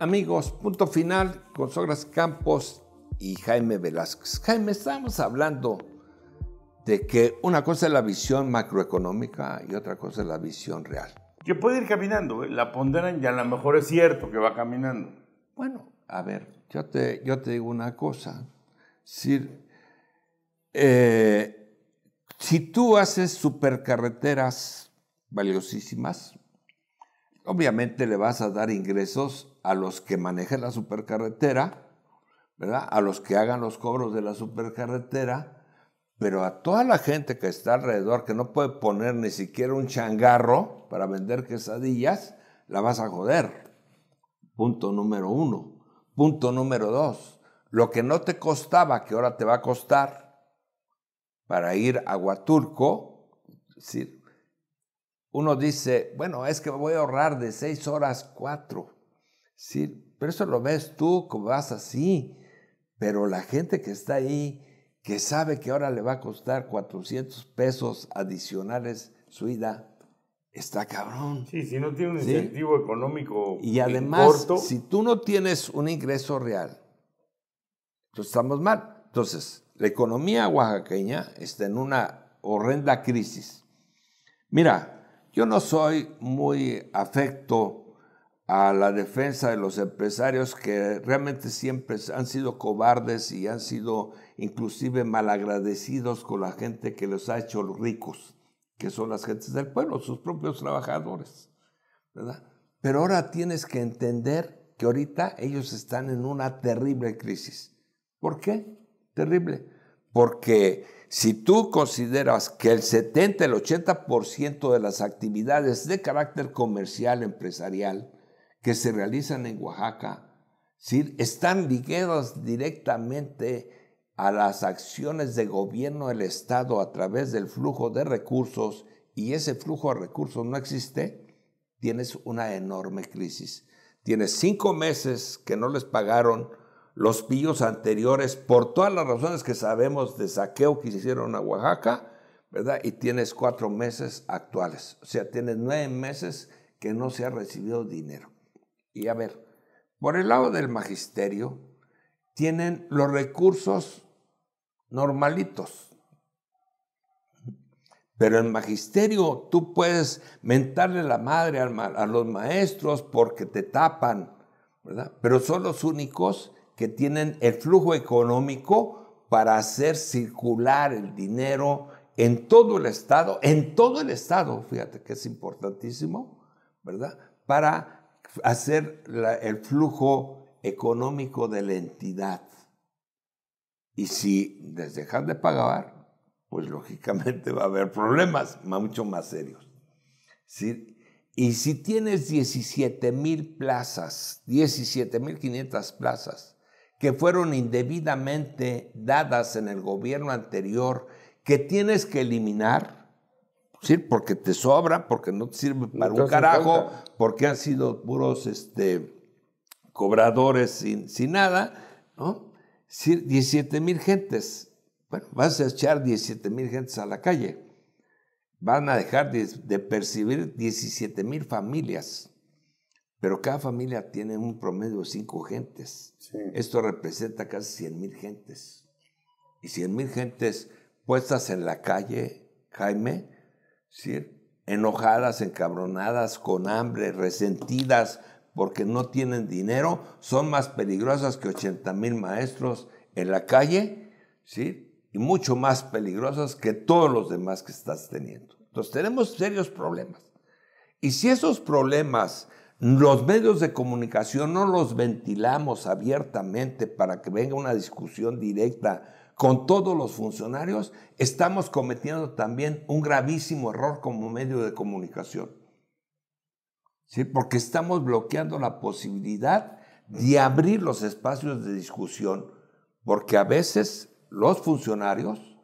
amigos, punto final con Sogras Campos y Jaime Velázquez. Jaime, estamos hablando de que una cosa es la visión macroeconómica y otra cosa es la visión real. Yo puedo ir caminando, ¿eh? la ponderan y a lo mejor es cierto que va caminando. Bueno, a ver, yo te, yo te digo una cosa. si eh, tú haces supercarreteras valiosísimas, Obviamente le vas a dar ingresos a los que manejen la supercarretera, ¿verdad? A los que hagan los cobros de la supercarretera, pero a toda la gente que está alrededor, que no puede poner ni siquiera un changarro para vender quesadillas, la vas a joder. Punto número uno. Punto número dos. Lo que no te costaba, que ahora te va a costar para ir a Huatulco, es decir, uno dice, bueno, es que voy a ahorrar de seis horas cuatro. Sí, pero eso lo ves tú, como vas así. Pero la gente que está ahí, que sabe que ahora le va a costar 400 pesos adicionales su ida, está cabrón. Sí, si no tiene un incentivo económico Y además, si tú no tienes un ingreso real, entonces estamos mal. Entonces, la economía oaxaqueña está en una horrenda crisis. Mira, yo no soy muy afecto a la defensa de los empresarios que realmente siempre han sido cobardes y han sido inclusive malagradecidos con la gente que los ha hecho ricos, que son las gentes del pueblo, sus propios trabajadores. ¿verdad? Pero ahora tienes que entender que ahorita ellos están en una terrible crisis. ¿Por qué? Terrible porque si tú consideras que el 70, el 80% de las actividades de carácter comercial, empresarial, que se realizan en Oaxaca, están ligadas directamente a las acciones de gobierno del Estado a través del flujo de recursos y ese flujo de recursos no existe, tienes una enorme crisis. Tienes cinco meses que no les pagaron los pillos anteriores por todas las razones que sabemos de saqueo que hicieron a Oaxaca, ¿verdad? Y tienes cuatro meses actuales, o sea, tienes nueve meses que no se ha recibido dinero. Y a ver, por el lado del magisterio, tienen los recursos normalitos. Pero en magisterio tú puedes mentarle la madre a los maestros porque te tapan, ¿verdad? Pero son los únicos que tienen el flujo económico para hacer circular el dinero en todo el Estado, en todo el Estado, fíjate que es importantísimo, ¿verdad? Para hacer el flujo económico de la entidad. Y si les dejan de pagar, pues lógicamente va a haber problemas mucho más serios. Y si tienes 17 mil plazas, 17 mil plazas, que fueron indebidamente dadas en el gobierno anterior que tienes que eliminar, ¿sí? porque te sobra, porque no te sirve para un carajo, porque han sido puros este, cobradores sin, sin nada, ¿no? 17 mil gentes. Bueno, vas a echar 17 mil gentes a la calle. Van a dejar de, de percibir 17 mil familias. Pero cada familia tiene un promedio de cinco gentes. Esto representa casi 100 mil gentes. Y 100 mil gentes puestas en la calle, Jaime, ¿sí? enojadas, encabronadas, con hambre, resentidas porque no tienen dinero, son más peligrosas que 80 mil maestros en la calle, ¿sí? y mucho más peligrosas que todos los demás que estás teniendo. Entonces tenemos serios problemas. Y si esos problemas los medios de comunicación no los ventilamos abiertamente para que venga una discusión directa con todos los funcionarios, estamos cometiendo también un gravísimo error como medio de comunicación. ¿Sí? Porque estamos bloqueando la posibilidad de abrir los espacios de discusión, porque a veces los funcionarios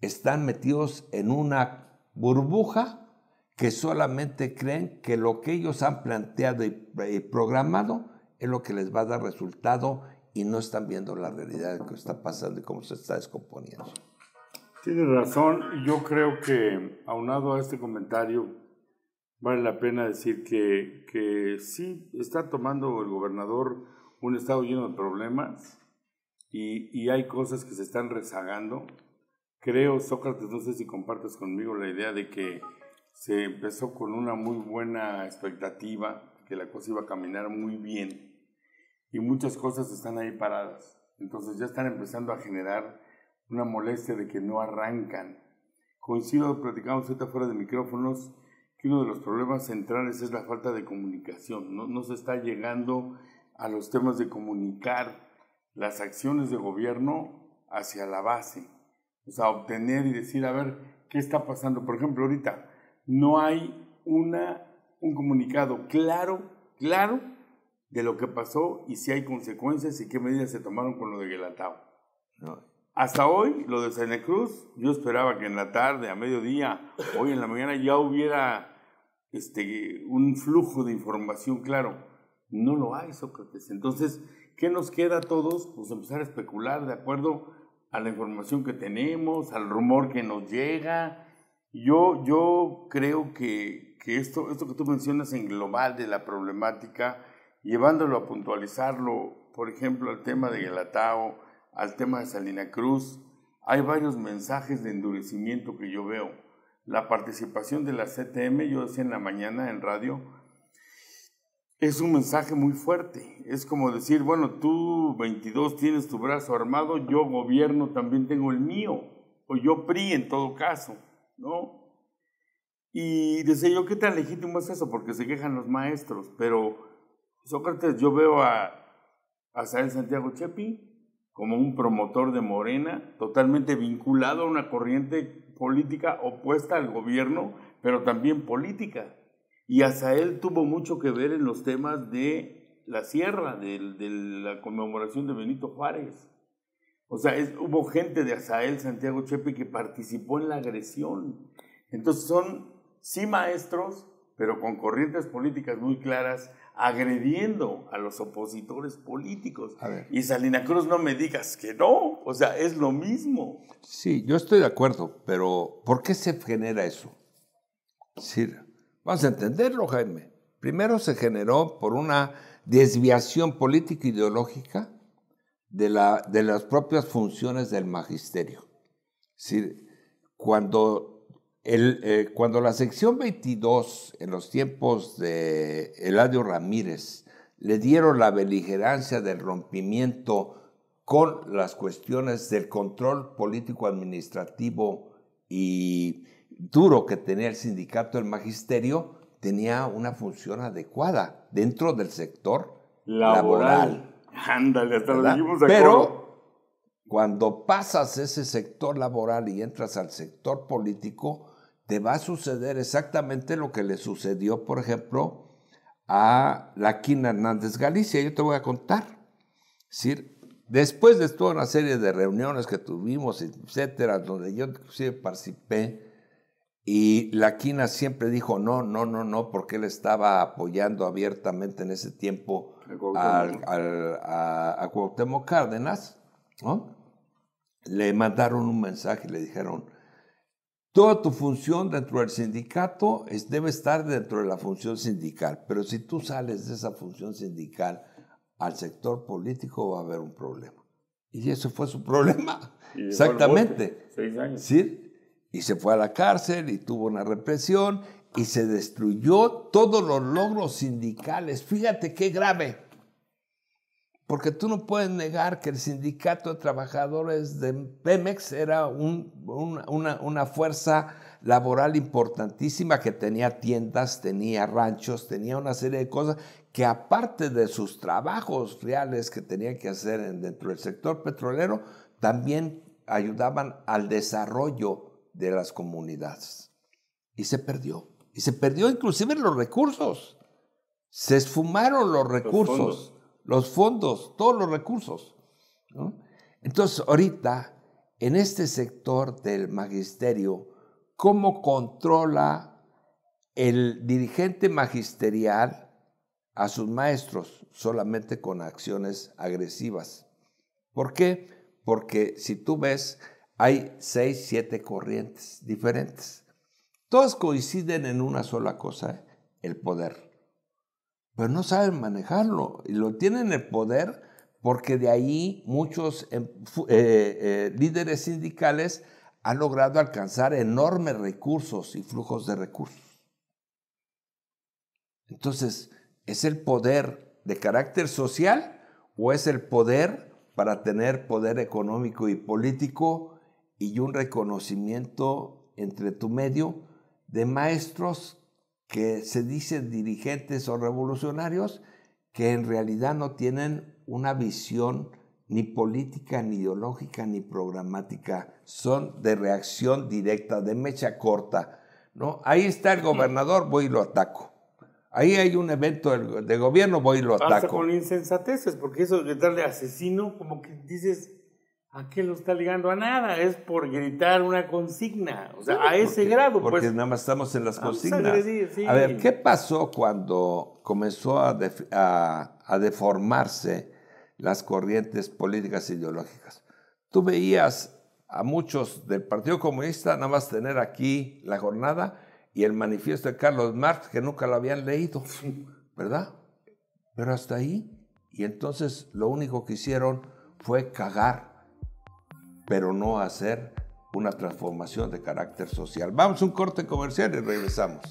están metidos en una burbuja que solamente creen que lo que ellos han planteado y eh, programado es lo que les va a dar resultado y no están viendo la realidad de lo que está pasando y cómo se está descomponiendo. Tienes razón. Yo creo que, aunado a este comentario, vale la pena decir que, que sí está tomando el gobernador un estado lleno de problemas y, y, hay cosas que se están rezagando. Creo, Sócrates, no sé si compartes conmigo la idea de que se empezó con una muy buena expectativa, que la cosa iba a caminar muy bien y muchas cosas están ahí paradas. Entonces ya están empezando a generar una molestia de que no arrancan. Coincido, platicamos ahorita fuera de micrófonos, que uno de los problemas centrales es la falta de comunicación. No, no se está llegando a los temas de comunicar las acciones de gobierno hacia la base. O sea, obtener y decir, a ver, ¿qué está pasando? Por ejemplo, ahorita, no hay una, un comunicado claro, claro, de lo que pasó y si hay consecuencias y qué medidas se tomaron con lo de Guelatao. Hasta hoy, lo de Santa Cruz, yo esperaba que en la tarde, a mediodía, hoy en la mañana ya hubiera este, un flujo de información claro. No lo hay, Sócrates. Entonces, ¿qué nos queda a todos? Pues empezar a especular de acuerdo a la información que tenemos, al rumor que nos llega, yo, creo que, esto, esto que tú mencionas en global de la problemática, llevándolo a puntualizarlo, por ejemplo, al tema de Galatao, al tema de Salina Cruz, hay varios mensajes de endurecimiento que yo veo. La participación de la CTM, yo decía en la mañana en radio, es un mensaje muy fuerte. Es como decir, bueno, tú 22 tienes tu brazo armado, yo gobierno también tengo el mío, o yo PRI en todo caso. ¿no? Y decía yo, ¿qué tan legítimo es eso? Porque se quejan los maestros, pero pues, Sócrates, yo veo a, a Santiago Chepi como un promotor de Morena, totalmente vinculado a una corriente política opuesta al gobierno, pero también política. Y Azael tuvo mucho que ver en los temas de la sierra, de la conmemoración de Benito Juárez. O sea, hubo gente de Azael, Santiago Chepe, que participó en la agresión. Entonces son, sí, maestros, pero con corrientes políticas muy claras, agrediendo a los opositores políticos. Y Salina Cruz, no me digas que no, o sea, es lo mismo. Sí, yo estoy de acuerdo, pero ¿por qué se genera eso? sí vas vamos a entenderlo, Jaime. Primero se generó por una desviación política ideológica de, las propias funciones del magisterio. cuando, eh, cuando la sección 22, en los tiempos de Eladio Ramírez, le dieron la beligerancia del rompimiento con las cuestiones del control político-administrativo y duro que tenía el sindicato del magisterio, tenía una función adecuada dentro del sector laboral. Ándale, hasta lo dijimos Pero cuando pasas ese sector laboral y entras al sector político, te va a suceder exactamente lo que le sucedió, por ejemplo, a la Quina Hernández Galicia. Yo te voy a contar. Es después de toda una serie de reuniones que tuvimos, etcétera, donde yo inclusive participé, y Laquina siempre dijo no, no, no, no, porque él estaba apoyando abiertamente en ese tiempo a, a, Cuauhtémoc Cárdenas, Le mandaron un mensaje, le dijeron, toda tu función dentro del sindicato es, debe estar dentro de la función sindical, pero si tú sales de esa función sindical al sector político va a haber un problema. Y ese fue su problema. Exactamente. Seis años. ¿Sí? y se fue a la cárcel y tuvo una represión y se destruyó todos los logros sindicales. Fíjate qué grave. Porque tú no puedes negar que el sindicato de trabajadores de Pemex era una, una fuerza laboral importantísima que tenía tiendas, tenía ranchos, tenía una serie de cosas que aparte de sus trabajos reales que tenían que hacer dentro del sector petrolero, también ayudaban al desarrollo de las comunidades. Y se perdió. Y se perdió inclusive los recursos. Se esfumaron los recursos, los fondos, todos los recursos. Entonces, ahorita, en este sector del magisterio, ¿cómo controla el dirigente magisterial a sus maestros? Solamente con acciones agresivas. ¿Por qué? Porque si tú ves hay seis, siete corrientes diferentes. Todas coinciden en una sola cosa, el poder. Pero no saben manejarlo y lo tienen el poder porque de ahí muchos em, eh, eh, líderes sindicales han logrado alcanzar enormes recursos y flujos de recursos. Entonces, ¿es el poder de carácter social o es el poder para tener poder económico y político y un reconocimiento entre tu medio de maestros que se dicen dirigentes o revolucionarios que en realidad no tienen una visión ni política, ni ideológica, ni programática. Son de reacción directa, de mecha corta. ¿no? Ahí está el gobernador, voy y lo ataco. Ahí hay un evento de gobierno, voy y lo ataco. con insensateces, porque eso de darle asesino, como que dices, ¿A qué lo está ligando? A nada, es por gritar una consigna, o sea, a ese grado. Pues. Porque nada más estamos en las ah, pues, consignas. A, ver, ¿qué pasó cuando comenzó a, deformarse las corrientes políticas e ideológicas? Tú veías a muchos del Partido Comunista nada más tener aquí la jornada y el manifiesto de Carlos Marx que nunca lo habían leído, ¿verdad? Pero hasta ahí. Y entonces lo único que hicieron fue cagar pero no hacer una transformación de carácter social. Vamos a un corte comercial y regresamos.